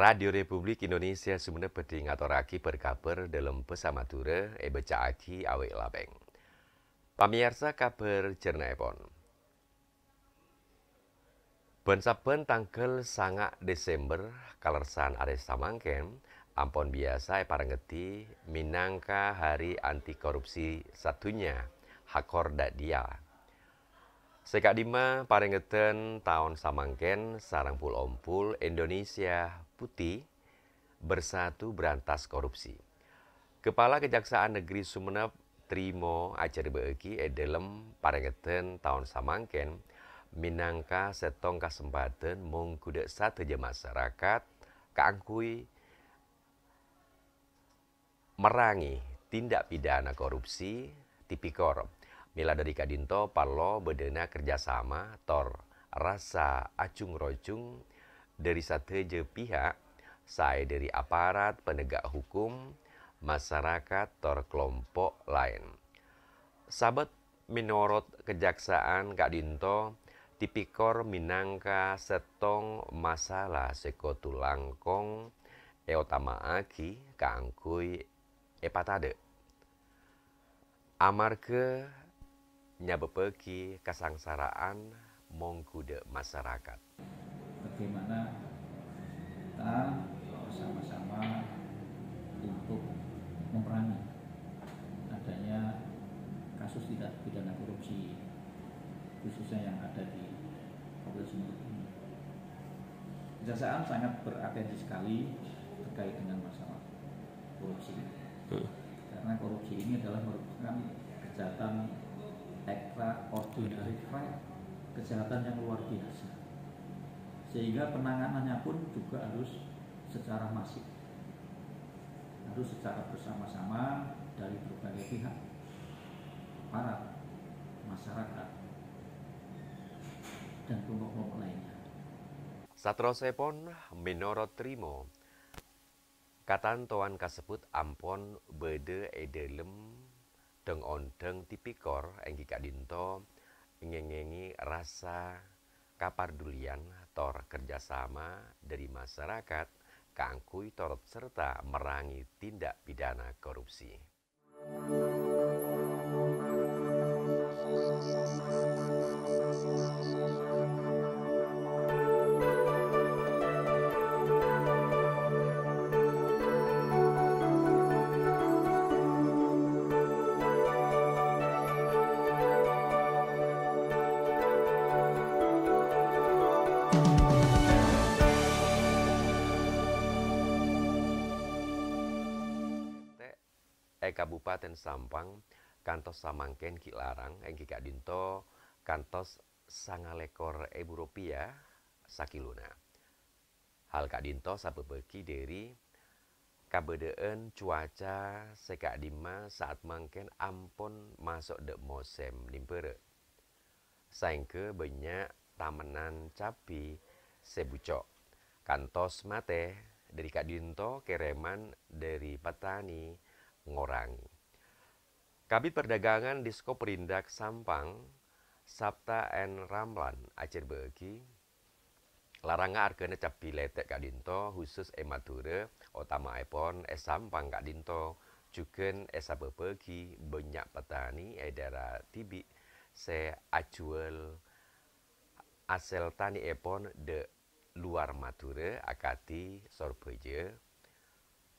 Radio Republik Indonesia Sumene atau ngatoraki berkabar dalam pesamatura e eh, Aki awe labeng. Pamirsa kabar cernaepon. pon. Bensaben tanggal sangat Desember kalersan Ares Samangken, ampon biasa e parengeti minangka hari anti korupsi satunya Hakor Dadia. Sekadima parengeten tahun samangken sarang pul ompul Indonesia Putih bersatu berantas korupsi. Kepala Kejaksaan Negeri Sumeneb Trimo Acarbeeki edalem parengeten tahun samangken minangka setong kesempatan mengkudek satu masyarakat keangkui merangi tindak pidana korupsi tipikor mila dari kadinto palo bedena kerjasama tor rasa acung rojung dari je pihak, saya dari aparat penegak hukum, masyarakat tor kelompok lain. Sahabat menurut kejaksaan Kak Dinto, tipikor minangka setong masalah sekotu langkong eotama aki kangkui, epatade. Amarke nyabepeki kesangsaraan mongkude masyarakat bagaimana kita bersama-sama untuk memerangi adanya kasus tidak pidana korupsi khususnya yang ada di Kabupaten Sumut ini. Kejaksaan sangat beratensi sekali terkait dengan masalah korupsi ini. Hmm. karena korupsi ini adalah merupakan kejahatan ekstraordinari kejahatan yang luar biasa sehingga penanganannya pun juga harus secara masif harus secara bersama-sama dari berbagai pihak para masyarakat dan kelompok-kelompok lainnya. Satrosepon Sepon Trimo Katan toan kasebut ampon bede edelem deng ondeng tipikor enggi kadinto ngengengi rasa kapardulian faktor kerjasama dari masyarakat kangkui torot serta merangi tindak pidana korupsi. eh, Kabupaten Sampang kantos samangken ki larang engki kak dinto kantos sangalekor ebu eh, rupiah sakiluna. Hal kak dinto Beki dari kabedeen cuaca sekak dima saat mangken ampun masuk demo mosem limpere. Saingke banyak tamenan capi sebucok. Kantos mate dari Kak Dinto kereman dari petani ngorangi. Kabit Perdagangan Disko Perindak Sampang, Sabta N. Ramlan, Acer Beki, Laranga arkena capi letek Kak Dinto, khusus emature, otama epon, es sampang Kak Dinto, E es banyak petani, edara tibi, se ajual asel tani epon de luar mature akati sorbeje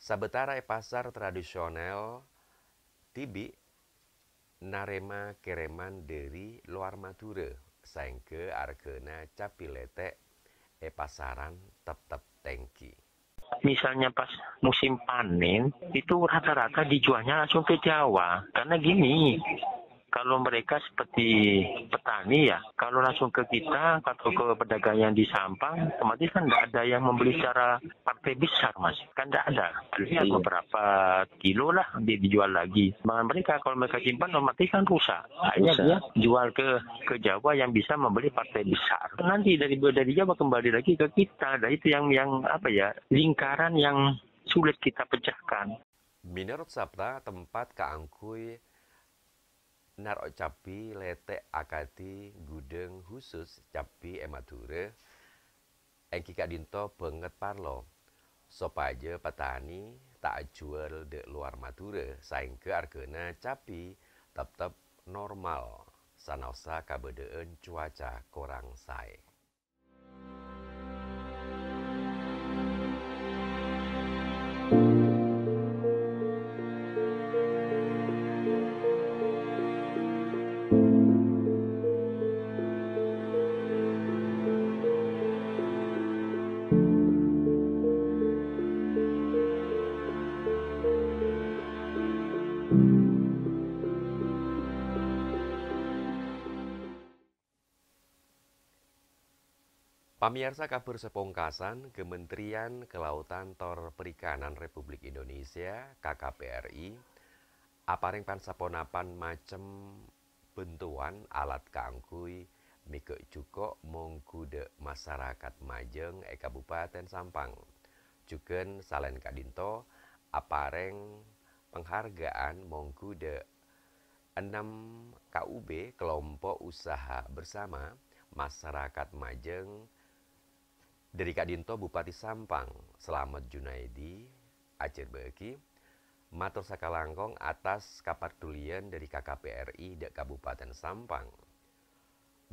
Sabetara e pasar tradisional tibi narema kereman dari luar Madura sangke argena capilete e pasaran tetap tengki misalnya pas musim panen itu rata-rata dijualnya langsung ke Jawa karena gini kalau mereka seperti petani ya, kalau langsung ke kita atau ke pedagang yang di Sampang, otomatis kan tidak ada yang membeli secara partai besar mas, kan tidak ada. Ada iya. beberapa kilo lah dia dijual lagi. Bahan mereka kalau mereka simpan otomatis kan rusak. Nah, Akhirnya dia jual ke ke Jawa yang bisa membeli partai besar. Nanti dari dari Jawa kembali lagi ke kita. dan nah, itu yang yang apa ya lingkaran yang sulit kita pecahkan. Menurut Sabta, tempat keangkui punya ocapi letek akati gudeng khusus capi emture eh, enkika dito banget parlo sopa aja petani tak jual de luar Madura saing ke Arna capip normal sanosakabean cuaca kurang saing Pamirsa Kabur sepungkasan Kementerian Kelautan Tor Perikanan Republik Indonesia, KKPRI, aparing pansaponapan macem bentuan alat kangkui mike cuko mongkude masyarakat majeng e Kabupaten Sampang. Juken Salen Kadinto, apareng penghargaan mongkude 6 KUB kelompok usaha bersama masyarakat majeng dari Kak Dinto, Bupati Sampang, Selamat Junaidi, Aceh Beki, Matur Sakalangkong atas tulian dari KKPRI di Kabupaten Sampang.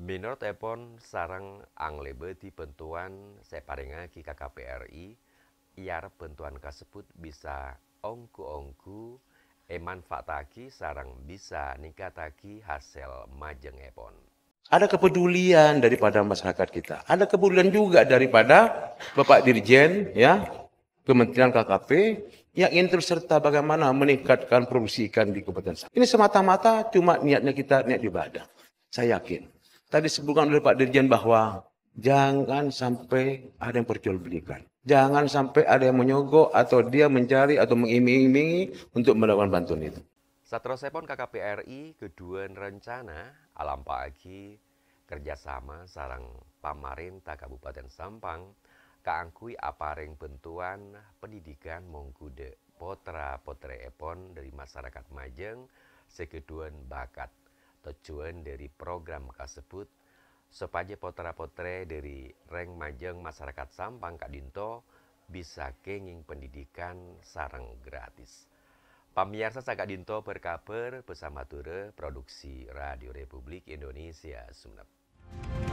Minor tepon sarang anglebeti pentuan separengaki KKPRI, iar pentuan kasebut bisa ongku-ongku Eman Fataki sarang bisa nikataki hasil majeng epon. Ada kepedulian daripada masyarakat kita. Ada kepedulian juga daripada Bapak Dirjen, ya, Kementerian KKP yang ingin terus serta bagaimana meningkatkan produksi ikan di Kabupaten Sampang. Ini semata-mata cuma niatnya kita niat ibadah. Saya yakin. Tadi sebutkan oleh Pak Dirjen bahwa jangan sampai ada yang perjualbelikan. Jangan sampai ada yang menyogok atau dia mencari atau mengiming-imingi untuk melakukan bantuan itu. Satrosepon KKPRI kedua rencana alam pagi kerjasama sarang pamarinta Kabupaten Sampang kaangkui aparing bentuan pendidikan mongkude potra potre epon dari masyarakat majeng sekeduan bakat tujuan dari program kasebut sepaje potra potre dari reng majeng masyarakat Sampang Kadinto bisa kenging pendidikan sarang gratis. Pamirsa Sagak Dinto berkabar bersama Ture Produksi Radio Republik Indonesia Sumeneb.